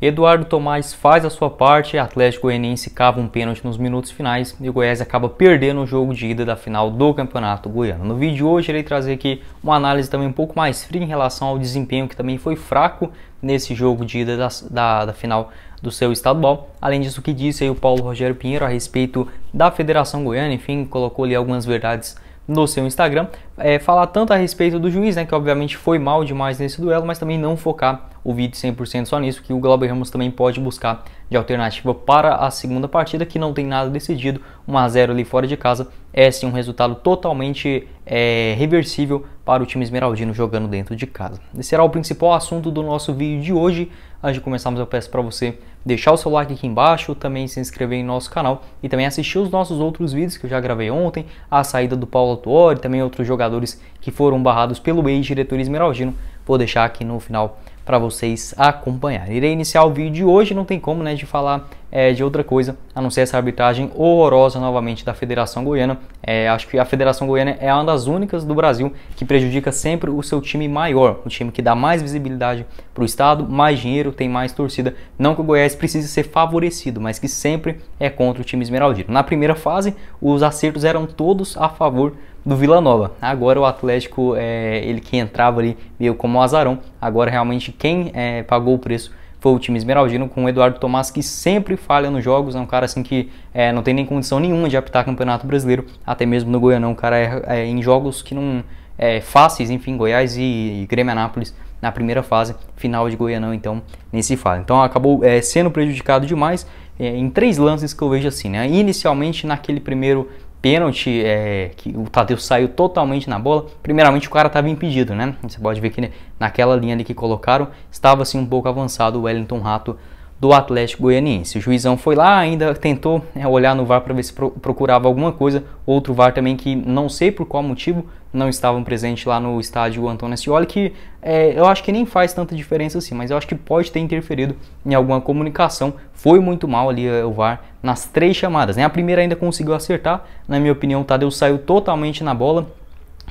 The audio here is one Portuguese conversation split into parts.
Eduardo Tomás faz a sua parte, Atlético Goianiense cava um pênalti nos minutos finais e o Goiás acaba perdendo o jogo de ida da final do Campeonato Goiano. No vídeo de hoje irei trazer aqui uma análise também um pouco mais fria em relação ao desempenho que também foi fraco nesse jogo de ida da, da, da final do seu estadual. Além disso, o que disse o Paulo Rogério Pinheiro a respeito da Federação Goiana, enfim, colocou ali algumas verdades no seu Instagram é, falar tanto a respeito do juiz, né, que obviamente foi mal demais nesse duelo, mas também não focar o vídeo 100% só nisso, que o Glauber Ramos também pode buscar de alternativa para a segunda partida, que não tem nada decidido, 1x0 ali fora de casa, é sim um resultado totalmente é, reversível para o time esmeraldino jogando dentro de casa. Esse será o principal assunto do nosso vídeo de hoje. Antes de começarmos, eu peço para você deixar o seu like aqui embaixo, também se inscrever em nosso canal e também assistir os nossos outros vídeos que eu já gravei ontem, a saída do Paulo Autori, também outros jogadores jogadores que foram barrados pelo ex-diretor esmeraldino. Vou deixar aqui no final para vocês acompanhar. Irei iniciar o vídeo de hoje, não tem como né, de falar é, de outra coisa, a não ser essa arbitragem horrorosa novamente da Federação Goiana. É, acho que a Federação Goiana é uma das únicas do Brasil que prejudica sempre o seu time maior, o time que dá mais visibilidade para o Estado, mais dinheiro, tem mais torcida. Não que o Goiás precise ser favorecido, mas que sempre é contra o time esmeraldino. Na primeira fase, os acertos eram todos a favor do Vila Nova. Agora o Atlético, é, ele que entrava ali meio como um azarão, agora realmente quem é, pagou o preço foi o time esmeraldino com o Eduardo Tomás, que sempre falha nos jogos, é um cara assim que é, não tem nem condição nenhuma de apitar campeonato brasileiro, até mesmo no Goianão, o cara é, em jogos que não é, fáceis, enfim, Goiás e, e Grêmio Anápolis na primeira fase, final de Goianão, então nem se fala. Então acabou é, sendo prejudicado demais é, em três lances que eu vejo assim, né? Inicialmente naquele primeiro pênalti, é, que o Tadeu saiu totalmente na bola. Primeiramente, o cara estava impedido, né? Você pode ver que naquela linha ali que colocaram, estava assim um pouco avançado o Wellington Rato do Atlético Goianiense. O juizão foi lá, ainda tentou né, olhar no VAR para ver se procurava alguma coisa. Outro VAR também que não sei por qual motivo não estavam presentes lá no estádio Antônio Scioli que é, eu acho que nem faz tanta diferença assim, mas eu acho que pode ter interferido em alguma comunicação. Foi muito mal ali eh, o VAR nas três chamadas. Né? A primeira ainda conseguiu acertar, na minha opinião, o Tadeu saiu totalmente na bola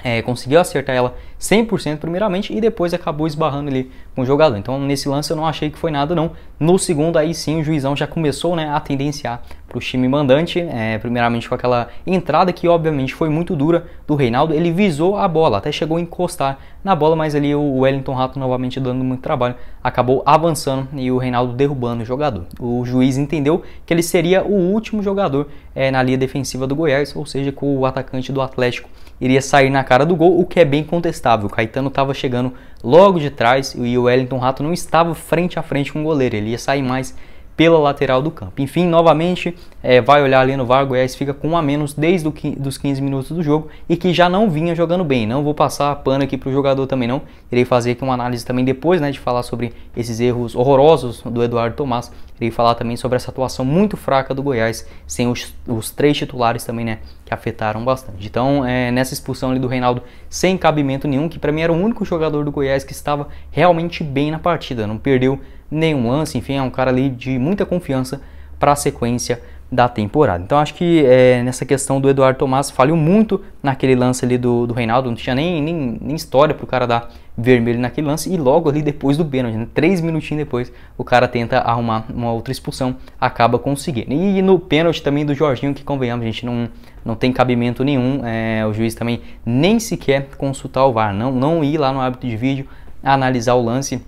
é, conseguiu acertar ela 100% primeiramente e depois acabou esbarrando ali com o jogador. Então nesse lance eu não achei que foi nada não. No segundo aí sim o juizão já começou né, a tendenciar para o time mandante, é, primeiramente com aquela entrada que obviamente foi muito dura do Reinaldo. Ele visou a bola, até chegou a encostar na bola, mas ali o Wellington Rato novamente dando muito trabalho, acabou avançando e o Reinaldo derrubando o jogador. O juiz entendeu que ele seria o último jogador é, na linha defensiva do Goiás, ou seja, com o atacante do Atlético iria sair na cara do gol, o que é bem contestável. O Caetano estava chegando logo de trás e o Wellington Rato não estava frente a frente com o goleiro, ele ia sair mais pela lateral do campo. Enfim, novamente, é, vai olhar ali no VAR, Goiás fica com um a menos desde os 15 minutos do jogo e que já não vinha jogando bem. Não vou passar a pano aqui para o jogador também não. Irei fazer aqui uma análise também depois, né, de falar sobre esses erros horrorosos do Eduardo Tomás. Irei falar também sobre essa atuação muito fraca do Goiás, sem os, os três titulares também, né, que afetaram bastante. Então, é, nessa expulsão ali do Reinaldo, sem cabimento nenhum, que para mim era o único jogador do Goiás que estava realmente bem na partida, não perdeu nenhum lance, enfim, é um cara ali de muita confiança para a sequência da temporada. Então acho que é, nessa questão do Eduardo Tomás falhou muito naquele lance ali do, do Reinaldo, não tinha nem, nem, nem história para o cara dar vermelho naquele lance e logo ali depois do pênalti, né, três minutinhos depois, o cara tenta arrumar uma outra expulsão, acaba conseguindo. E no pênalti também do Jorginho, que convenhamos, gente, não, não tem cabimento nenhum, é, o juiz também nem sequer consultar o VAR, não, não ir lá no hábito de vídeo analisar o lance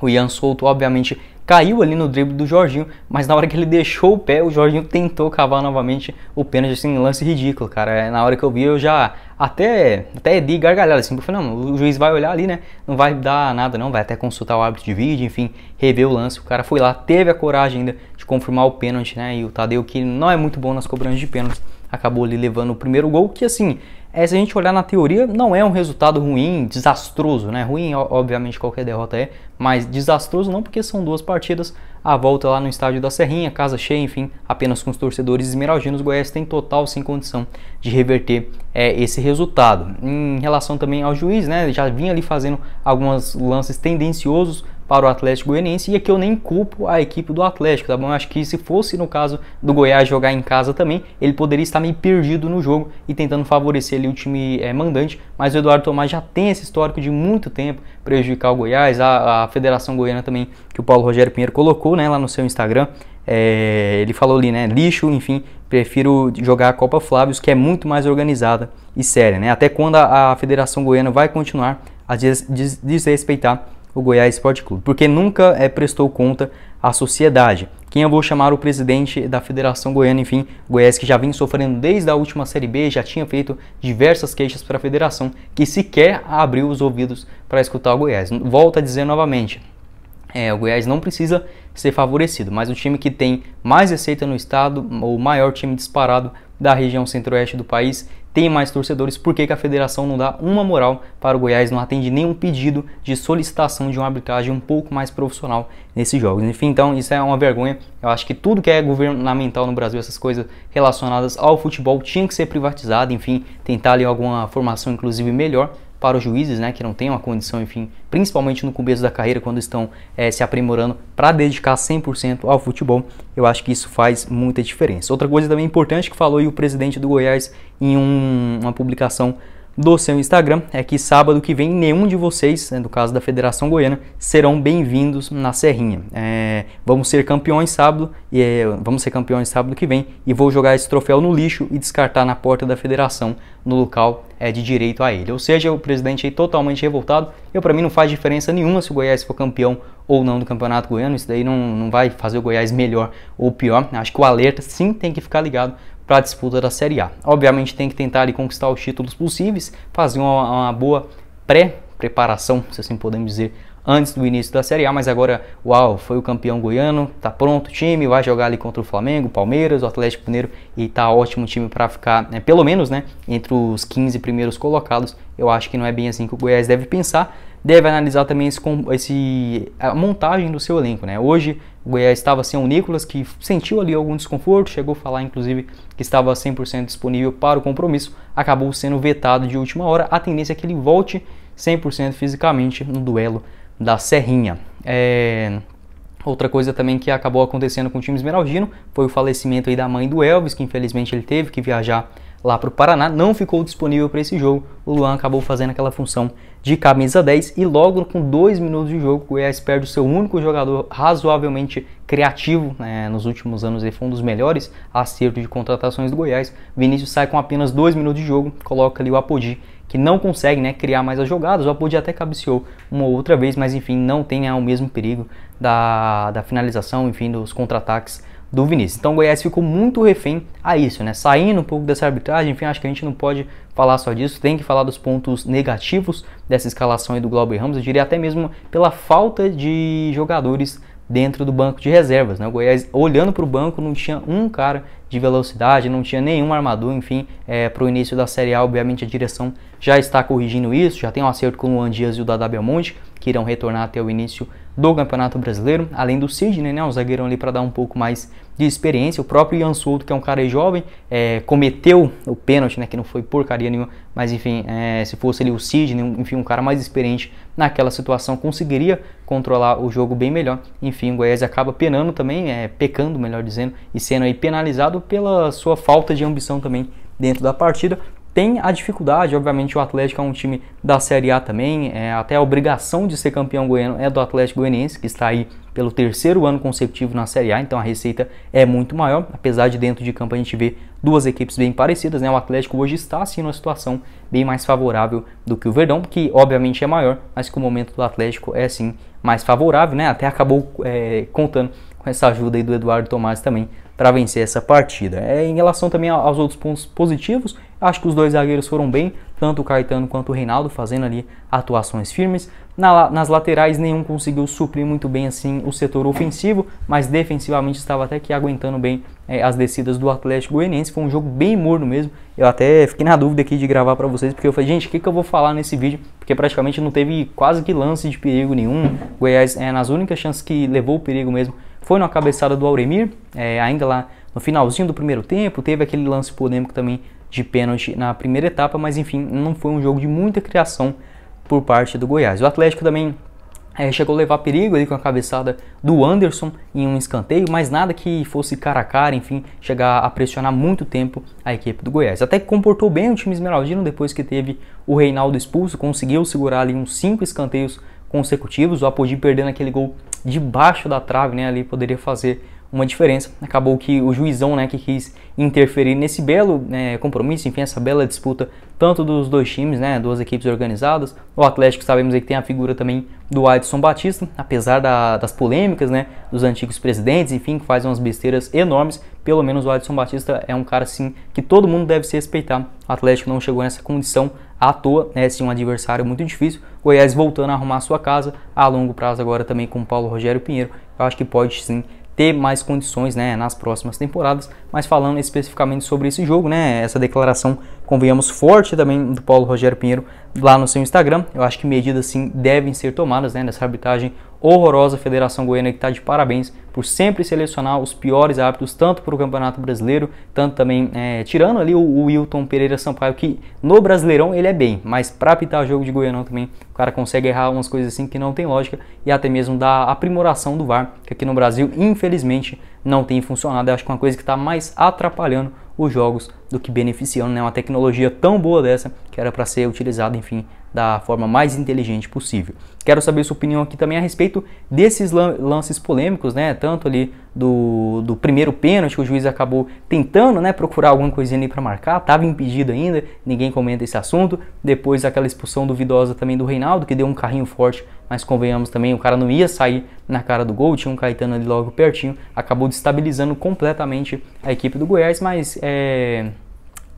o Ian Souto, obviamente, caiu ali no drible do Jorginho, mas na hora que ele deixou o pé, o Jorginho tentou cavar novamente o pênalti, assim, lance ridículo, cara. É, na hora que eu vi, eu já até, até dei gargalhada, assim, porque não, o juiz vai olhar ali, né, não vai dar nada não, vai até consultar o árbitro de vídeo, enfim, rever o lance. O cara foi lá, teve a coragem ainda de confirmar o pênalti, né, e o Tadeu, que não é muito bom nas cobranças de pênalti, acabou ali levando o primeiro gol, que assim, é, se a gente olhar na teoria, não é um resultado ruim, desastroso, né? Ruim, obviamente, qualquer derrota é, mas desastroso não porque são duas partidas, a volta lá no estádio da Serrinha, casa cheia, enfim, apenas com os torcedores esmeraldinos, Goiás tem total sem condição de reverter é, esse resultado. Em relação também ao juiz, né? Já vinha ali fazendo alguns lances tendenciosos, para o Atlético Goianiense. E aqui eu nem culpo a equipe do Atlético, tá bom? Eu acho que se fosse no caso do Goiás jogar em casa também, ele poderia estar meio perdido no jogo e tentando favorecer ali o time é, mandante. Mas o Eduardo Tomás já tem esse histórico de muito tempo prejudicar o Goiás, a, a Federação Goiana também, que o Paulo Rogério Pinheiro colocou né, lá no seu Instagram. É, ele falou ali, né? Lixo, enfim, prefiro jogar a Copa Flávios, que é muito mais organizada e séria, né? Até quando a, a Federação Goiana vai continuar a des des desrespeitar o Goiás Esporte Clube, porque nunca é, prestou conta à sociedade. Quem eu vou chamar o presidente da Federação Goiana, enfim, Goiás que já vem sofrendo desde a última Série B, já tinha feito diversas queixas para a federação, que sequer abriu os ouvidos para escutar o Goiás. Volto a dizer novamente, é, o Goiás não precisa ser favorecido, mas o time que tem mais receita no estado, o maior time disparado da região centro-oeste do país, tem mais torcedores, por que, que a federação não dá uma moral para o Goiás, não atende nenhum pedido de solicitação de uma arbitragem um pouco mais profissional nesses jogos. Enfim, então isso é uma vergonha. Eu acho que tudo que é governamental no Brasil, essas coisas relacionadas ao futebol, tinha que ser privatizado, enfim, tentar ali alguma formação inclusive melhor para os juízes, né, que não têm uma condição, enfim, principalmente no começo da carreira, quando estão é, se aprimorando para dedicar 100% ao futebol, eu acho que isso faz muita diferença. Outra coisa também importante que falou o presidente do Goiás em um, uma publicação do seu Instagram é que sábado que vem nenhum de vocês, no né, caso da Federação Goiana, serão bem-vindos na Serrinha. É, vamos ser campeões sábado e é, vamos ser campeões sábado que vem e vou jogar esse troféu no lixo e descartar na porta da Federação no local é de direito a ele. Ou seja, o presidente aí totalmente revoltado. Eu para mim não faz diferença nenhuma se o Goiás for campeão ou não do Campeonato Goiano. Isso daí não, não vai fazer o Goiás melhor ou pior. Acho que o alerta sim tem que ficar ligado para a disputa da Série A. Obviamente tem que tentar ali, conquistar os títulos possíveis, fazer uma, uma boa pré-preparação, se assim podemos dizer, antes do início da Série A, mas agora, uau, foi o campeão goiano, tá pronto o time, vai jogar ali contra o Flamengo, Palmeiras, o Atlético Mineiro e tá ótimo o time para ficar, né, pelo menos, né, entre os 15 primeiros colocados. Eu acho que não é bem assim que o Goiás deve pensar. Deve analisar também esse, esse a montagem do seu elenco, né? Hoje o Goiás estava sem o Nicolas, que sentiu ali algum desconforto, chegou a falar inclusive que estava 100% disponível para o compromisso, acabou sendo vetado de última hora. A tendência é que ele volte 100% fisicamente no duelo da Serrinha. É... Outra coisa também que acabou acontecendo com o time esmeraldino foi o falecimento aí da mãe do Elvis, que infelizmente ele teve que viajar lá para o Paraná, não ficou disponível para esse jogo. O Luan acabou fazendo aquela função de camisa 10 e logo com dois minutos de jogo, o Goiás perde o seu único jogador razoavelmente criativo né, nos últimos anos. Ele foi um dos melhores acertos de contratações do Goiás. Vinícius sai com apenas dois minutos de jogo, coloca ali o Apodi que não consegue né, criar mais as jogadas. O Apodi até cabeceou uma outra vez, mas enfim, não tem né, o mesmo perigo da, da finalização, enfim, dos contra-ataques do Vinícius. Então o Goiás ficou muito refém a isso, né? Saindo um pouco dessa arbitragem, enfim, acho que a gente não pode falar só disso, tem que falar dos pontos negativos dessa escalação aí do Glauber Ramos, eu diria até mesmo pela falta de jogadores dentro do banco de reservas. Né? O Goiás, olhando para o banco, não tinha um cara de velocidade, não tinha nenhum armador, enfim, é, para o início da Série A, obviamente a direção já está corrigindo isso, já tem um acerto com o Luan Dias e o Dada Belmonte, que irão retornar até o início do Campeonato Brasileiro, além do Sidney, né, um zagueirão ali para dar um pouco mais de experiência. O próprio Ian Souto, que é um cara jovem, é, cometeu o pênalti, né, que não foi porcaria nenhuma, mas enfim, é, se fosse ali o Sidney, enfim, um cara mais experiente naquela situação, conseguiria controlar o jogo bem melhor. Enfim, o Goiás acaba penando também, é, pecando, melhor dizendo, e sendo aí penalizado pela sua falta de ambição também dentro da partida tem a dificuldade, obviamente o Atlético é um time da Série A também, é, até a obrigação de ser campeão goiano é do Atlético Goianiense, que está aí pelo terceiro ano consecutivo na Série A, então a receita é muito maior, apesar de dentro de campo a gente ver duas equipes bem parecidas, né? O Atlético hoje está assim numa situação bem mais favorável do que o Verdão, que obviamente é maior, mas que o momento do Atlético é sim mais favorável, né? Até acabou é, contando com essa ajuda aí do Eduardo Tomás também para vencer essa partida. É, em relação também aos outros pontos positivos, acho que os dois zagueiros foram bem, tanto o Caetano quanto o Reinaldo, fazendo ali atuações firmes. Na, nas laterais, nenhum conseguiu suprir muito bem assim o setor ofensivo, mas defensivamente estava até que aguentando bem é, as descidas do Atlético Goianiense. Foi um jogo bem morno mesmo. Eu até fiquei na dúvida aqui de gravar para vocês, porque eu falei, gente, o que, que eu vou falar nesse vídeo? Porque praticamente não teve quase que lance de perigo nenhum. Goiás, é, nas únicas chances que levou o perigo mesmo, foi na cabeçada do Auremir, é, ainda lá no finalzinho do primeiro tempo, teve aquele lance polêmico também de pênalti na primeira etapa, mas enfim, não foi um jogo de muita criação por parte do Goiás. O Atlético também é, chegou a levar perigo ali com a cabeçada do Anderson em um escanteio, mas nada que fosse cara a cara, enfim, chegar a pressionar muito tempo a equipe do Goiás. Até que comportou bem o time esmeraldino depois que teve o Reinaldo expulso, conseguiu segurar ali uns cinco escanteios consecutivos. O Apodi perdendo aquele gol debaixo da trave, né? Ali poderia fazer uma diferença. Acabou que o juizão, né, que quis interferir nesse belo né, compromisso, enfim, essa bela disputa tanto dos dois times, né, duas equipes organizadas. O Atlético sabemos aí que tem a figura também do Adson Batista, apesar da, das polêmicas, né, dos antigos presidentes, enfim, que fazem umas besteiras enormes. Pelo menos o Adson Batista é um cara assim que todo mundo deve se respeitar. O Atlético não chegou nessa condição à toa, né? Sim, é um adversário muito difícil. Goiás voltando a arrumar sua casa a longo prazo agora também com o Paulo Rogério Pinheiro. Eu acho que pode sim ter mais condições né, nas próximas temporadas, mas falando especificamente sobre esse jogo, né, essa declaração convenhamos, forte também do Paulo Rogério Pinheiro lá no seu Instagram. Eu acho que medidas sim devem ser tomadas né, nessa arbitragem horrorosa. A Federação Goiana que está de parabéns por sempre selecionar os piores árbitros, tanto para o Campeonato Brasileiro, tanto também é, tirando ali o, o Wilton Pereira Sampaio, que no Brasileirão ele é bem, mas para apitar jogo de Goianão também, o cara consegue errar umas coisas assim que não tem lógica e até mesmo da aprimoração do VAR, que aqui no Brasil, infelizmente, não tem funcionado. Eu acho que é uma coisa que está mais atrapalhando os jogos do que beneficiando, né? Uma tecnologia tão boa dessa que era para ser utilizada, enfim, da forma mais inteligente possível. Quero saber sua opinião aqui também a respeito desses lances polêmicos, né? Tanto ali do, do primeiro pênalti que o juiz acabou tentando, né? Procurar alguma coisinha ali para marcar, estava impedido ainda, ninguém comenta esse assunto. Depois aquela expulsão duvidosa também do Reinaldo, que deu um carrinho forte, mas convenhamos também, o cara não ia sair na cara do gol, tinha um Caetano ali logo pertinho, acabou destabilizando completamente a equipe do Goiás, mas é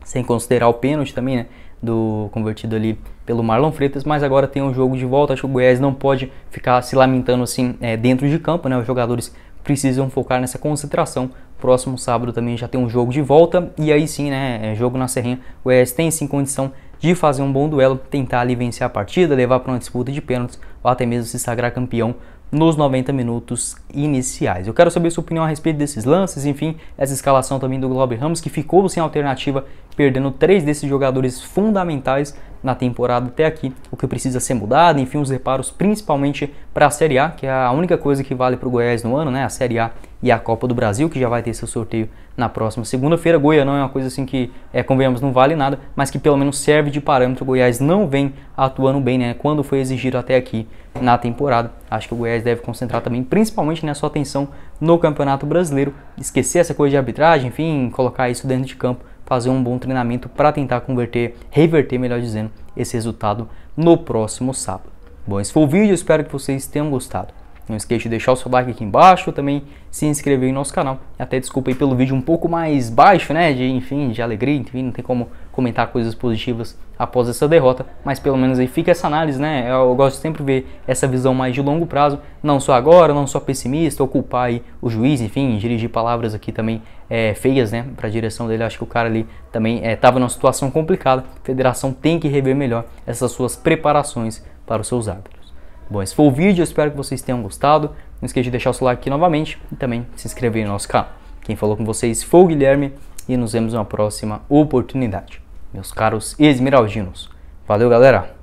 sem considerar o pênalti também, né? Do convertido ali pelo Marlon Freitas, mas agora tem um jogo de volta. Acho que o Goiás não pode ficar se lamentando assim é, dentro de campo, né? Os jogadores precisam focar nessa concentração. Próximo sábado também já tem um jogo de volta, e aí sim, né? É jogo na Serrinha. O Goiás tem sim condição de fazer um bom duelo, tentar ali vencer a partida, levar para uma disputa de pênaltis ou até mesmo se sagrar campeão nos 90 minutos iniciais. Eu quero saber sua opinião a respeito desses lances, enfim, essa escalação também do Glober Ramos, que ficou sem alternativa, perdendo três desses jogadores fundamentais na temporada até aqui, o que precisa ser mudado, enfim, os reparos principalmente para a Série A, que é a única coisa que vale para o Goiás no ano, né? A Série A e a Copa do Brasil, que já vai ter seu sorteio na próxima segunda-feira. Goianão é uma coisa assim que, é, convenhamos, não vale nada, mas que pelo menos serve de parâmetro. O Goiás não vem atuando bem, né? Quando foi exigido até aqui na temporada. Acho que o Goiás deve concentrar também, principalmente, né, sua atenção no Campeonato Brasileiro. Esquecer essa coisa de arbitragem, enfim, colocar isso dentro de campo fazer um bom treinamento para tentar converter, reverter, melhor dizendo, esse resultado no próximo sábado. Bom, esse foi o vídeo, espero que vocês tenham gostado. Não esqueça de deixar o seu like aqui embaixo, também se inscrever em nosso canal. Até desculpa aí pelo vídeo um pouco mais baixo, né? De, enfim, de alegria, enfim, não tem como comentar coisas positivas após essa derrota, mas pelo menos aí fica essa análise, né? Eu gosto de sempre ver essa visão mais de longo prazo, não só agora, não só pessimista, ou culpar aí o juiz, enfim, dirigir palavras aqui também é, feias, né? Para a direção dele, acho que o cara ali também estava é, numa situação complicada. A federação tem que rever melhor essas suas preparações para os seus árbitros. Bom, esse foi o vídeo, eu espero que vocês tenham gostado. Não esqueça de deixar o seu like aqui novamente e também se inscrever no nosso canal. Quem falou com vocês foi o Guilherme e nos vemos na próxima oportunidade. Meus caros esmeraldinos. Valeu, galera!